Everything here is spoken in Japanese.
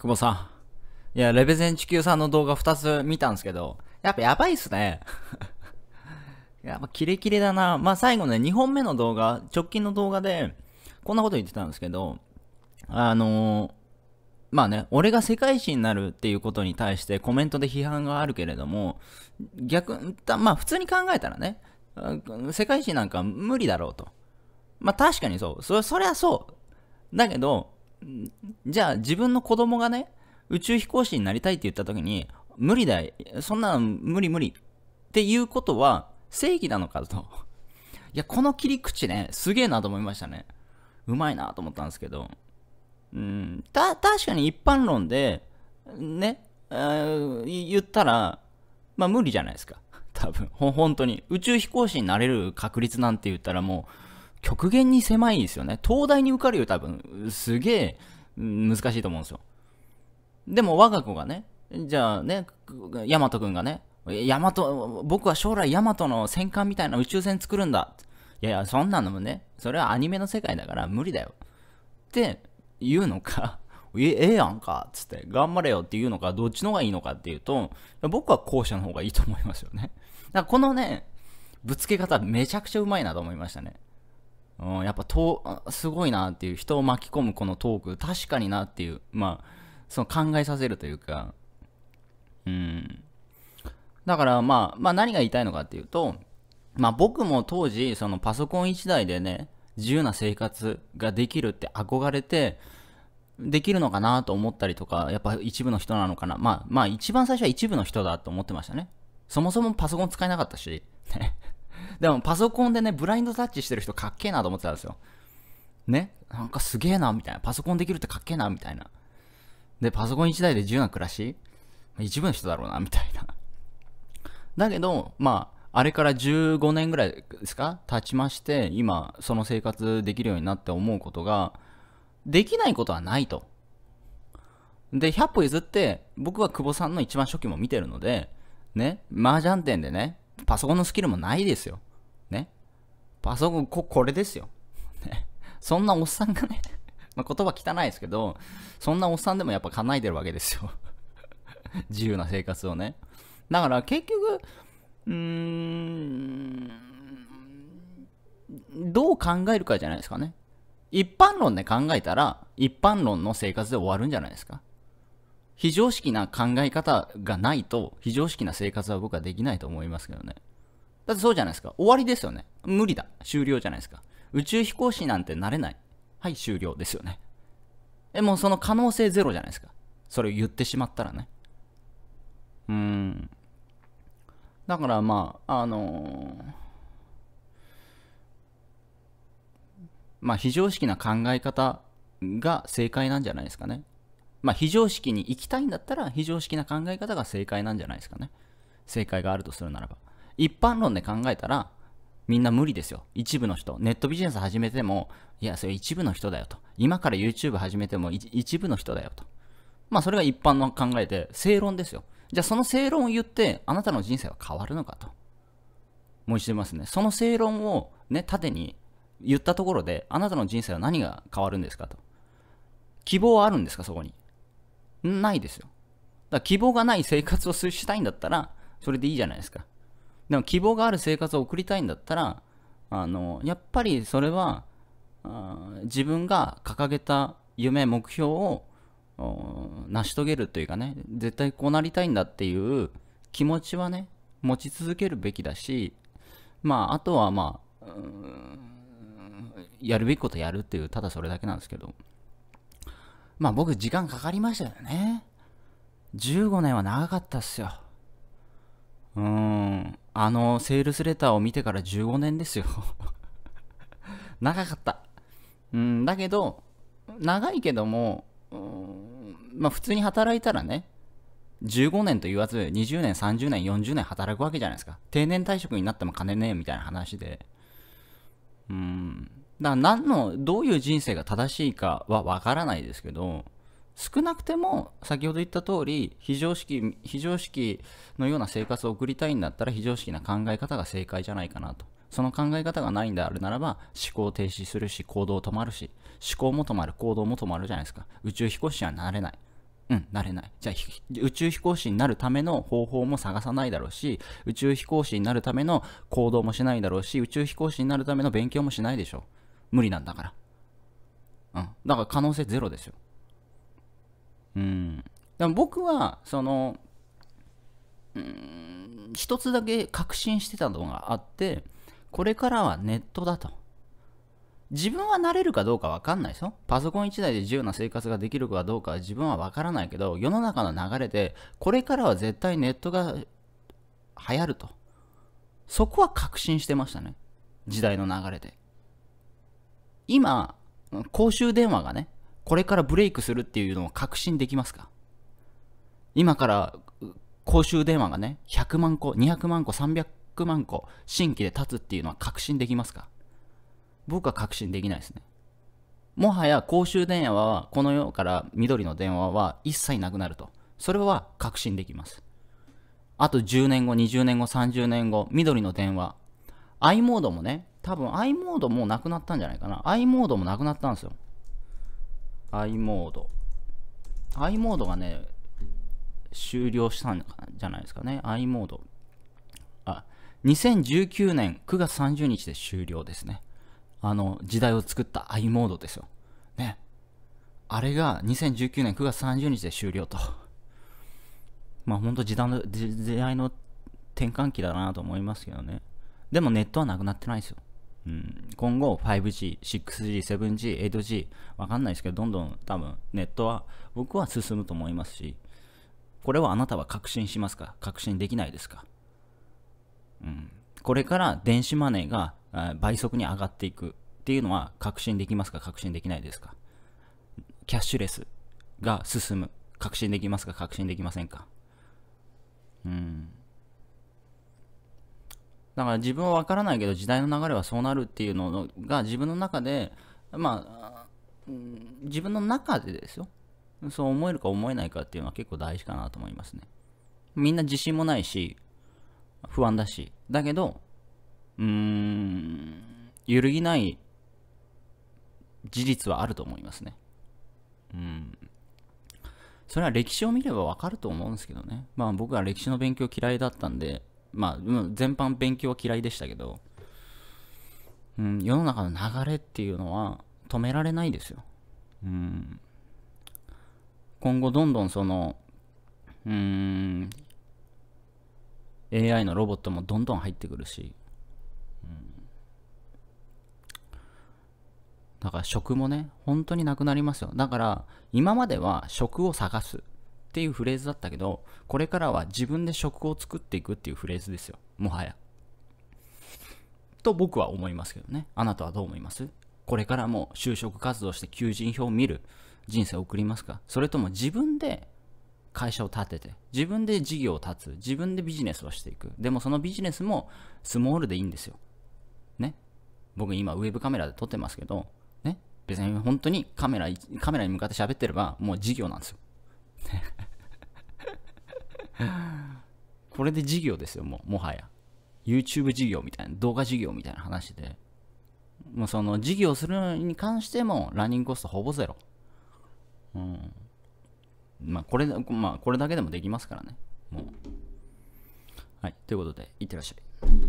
久保さん。いや、レベゼン地球さんの動画2つ見たんですけど、やっぱやばいっすね。やっぱキレキレだな。まあ、最後ね、2本目の動画、直近の動画で、こんなこと言ってたんですけど、あのー、まあね、俺が世界一になるっていうことに対してコメントで批判があるけれども、逆、まあ普通に考えたらね、世界一なんか無理だろうと。まあ確かにそう。そ、そりゃそう。だけど、じゃあ自分の子供がね、宇宙飛行士になりたいって言った時に、無理だよ。そんなの無理無理。っていうことは、正義なのかと。いや、この切り口ね、すげえなと思いましたね。うまいなと思ったんですけど。うん、た、確かに一般論で、ね、えー、言ったら、まあ無理じゃないですか。多分、ほ、本当に。宇宙飛行士になれる確率なんて言ったらもう、極限に狭いんですよね。東大に受かるより多分、すげえ難しいと思うんですよ。でも我が子がね、じゃあね、ヤマト君がね、ヤマト、僕は将来ヤマトの戦艦みたいな宇宙船作るんだ。いやいや、そんなのもね、それはアニメの世界だから無理だよ。って言うのか、え、ええやんか、つって、頑張れよって言うのか、どっちの方がいいのかっていうと、僕は後者の方がいいと思いますよね。だからこのね、ぶつけ方めちゃくちゃうまいなと思いましたね。うん、やっぱとすごいなっていう人を巻き込むこのトーク確かになっていうまあその考えさせるというかうんだからまあまあ何が言いたいのかっていうとまあ僕も当時そのパソコン1台でね自由な生活ができるって憧れてできるのかなと思ったりとかやっぱ一部の人なのかなまあまあ一番最初は一部の人だと思ってましたねそもそもパソコン使えなかったしねでもパソコンでね、ブラインドタッチしてる人かっけえなと思ってたんですよ。ねなんかすげえな、みたいな。パソコンできるってかっけえな、みたいな。で、パソコン1台で自由な暮らし一部の人だろうな、みたいな。だけど、まあ、あれから15年ぐらいですか経ちまして、今、その生活できるようになって思うことが、できないことはないと。で、100歩譲って、僕は久保さんの一番初期も見てるので、ね、麻雀店でね、パソコンのスキルもないですよ。ね。パソコン、こ、これですよ。ね。そんなおっさんがね ま言葉汚いですけど、そんなおっさんでもやっぱ叶えてるわけですよ 自由な生活をね。だから結局、うーん、どう考えるかじゃないですかね。一般論で考えたら、一般論の生活で終わるんじゃないですか。非常識な考え方がないと、非常識な生活は僕はできないと思いますけどね。だってそうじゃないですか。終わりですよね。無理だ。終了じゃないですか。宇宙飛行士なんてなれない。はい、終了ですよね。え、もうその可能性ゼロじゃないですか。それを言ってしまったらね。うーん。だからまあ、あのー、まあ非常識な考え方が正解なんじゃないですかね。まあ、非常識に行きたいんだったら、非常識な考え方が正解なんじゃないですかね。正解があるとするならば。一般論で考えたら、みんな無理ですよ。一部の人。ネットビジネス始めても、いや、それ一部の人だよと。今から YouTube 始めても一部の人だよと。まあ、それが一般の考えで、正論ですよ。じゃあ、その正論を言って、あなたの人生は変わるのかと。もう一度言いますね。その正論をね、縦に言ったところで、あなたの人生は何が変わるんですかと。希望はあるんですか、そこに。ないですよ。だから希望がない生活をしたいんだったら、それでいいじゃないですか。でも希望がある生活を送りたいんだったら、あの、やっぱりそれは、自分が掲げた夢、目標を成し遂げるというかね、絶対こうなりたいんだっていう気持ちはね、持ち続けるべきだし、まあ、あとはまあ、やるべきことやるっていう、ただそれだけなんですけど。まあ僕時間かかりましたよね。15年は長かったっすよ。うーん。あの、セールスレターを見てから15年ですよ 長かった。うん、だけど、長いけども、まあ普通に働いたらね、15年と言わず20年、30年、40年働くわけじゃないですか。定年退職になっても金ねえみたいな話で。うん。だ何のどういう人生が正しいかは分からないですけど少なくても先ほど言った通り非常識非常識のような生活を送りたいんだったら非常識な考え方が正解じゃないかなとその考え方がないんであるならば思考停止するし行動止まるし思考も止まる行動も止まるじゃないですか宇宙飛行士にはなれないうん、なれない。じゃあ、宇宙飛行士になるための方法も探さないだろうし、宇宙飛行士になるための行動もしないだろうし、宇宙飛行士になるための勉強もしないでしょう。無理なんだから。うん。だから可能性ゼロですよ。うん。でも僕は、その、うん、一つだけ確信してたのがあって、これからはネットだと。自分は慣れるかどうかわかんないですよ。パソコン1台で自由な生活ができるかどうかは自分はわからないけど、世の中の流れで、これからは絶対ネットが流行ると。そこは確信してましたね。時代の流れで。今、公衆電話がね、これからブレイクするっていうのを確信できますか今から公衆電話がね、100万個、200万個、300万個新規で立つっていうのは確信できますか僕は確信できないですね。もはや公衆電話は、この世から緑の電話は一切なくなると。それは確信できます。あと10年後、20年後、30年後、緑の電話。i モードもね、多分 i モードもなくなったんじゃないかな。i モードもなくなったんですよ。i モード。i モードがね、終了したんじゃないですかね。i モード。あ、2019年9月30日で終了ですね。あの、時代を作った i モードですよ。ね。あれが2019年9月30日で終了と。まあほんと時代の時代の転換期だなと思いますけどね。でもネットはなくなってないですよ。うん、今後 5G、6G、7G、8G、わかんないですけど、どんどん多分ネットは僕は進むと思いますし、これはあなたは確信しますか確信できないですか、うん、これから電子マネーが倍速に上がっていくっていうのは確信できますか確信できないですかキャッシュレスが進む。確信できますか確信できませんかうん。だから自分は分からないけど時代の流れはそうなるっていうのが自分の中でまあ自分の中でですよそう思えるか思えないかっていうのは結構大事かなと思いますねみんな自信もないし不安だしだけどうーん揺るぎない事実はあると思いますねうんそれは歴史を見ればわかると思うんですけどねまあ僕は歴史の勉強嫌いだったんでまあ、全般勉強は嫌いでしたけど、うん、世の中の流れっていうのは止められないですよ。うん、今後どんどんその、うん、AI のロボットもどんどん入ってくるし、うん、だから食もね、本当になくなりますよ。だから、今までは食を探す。っていうフレーズだったけど、これからは自分で食を作っていくっていうフレーズですよ。もはや。と僕は思いますけどね。あなたはどう思いますこれからも就職活動して求人票を見る人生を送りますかそれとも自分で会社を立てて、自分で事業を立つ、自分でビジネスをしていく。でもそのビジネスもスモールでいいんですよ。ね。僕今ウェブカメラで撮ってますけど、ね。別に本当にカメラ、カメラに向かって喋ってればもう事業なんですよ。これで事業ですよ、もう、もはや。YouTube 事業みたいな、動画事業みたいな話で。もうその事業するに関しても、ランニングコストほぼゼロ。うん。まあ、これ、まあ、これだけでもできますからね。もう。はい。ということで、いってらっしゃい。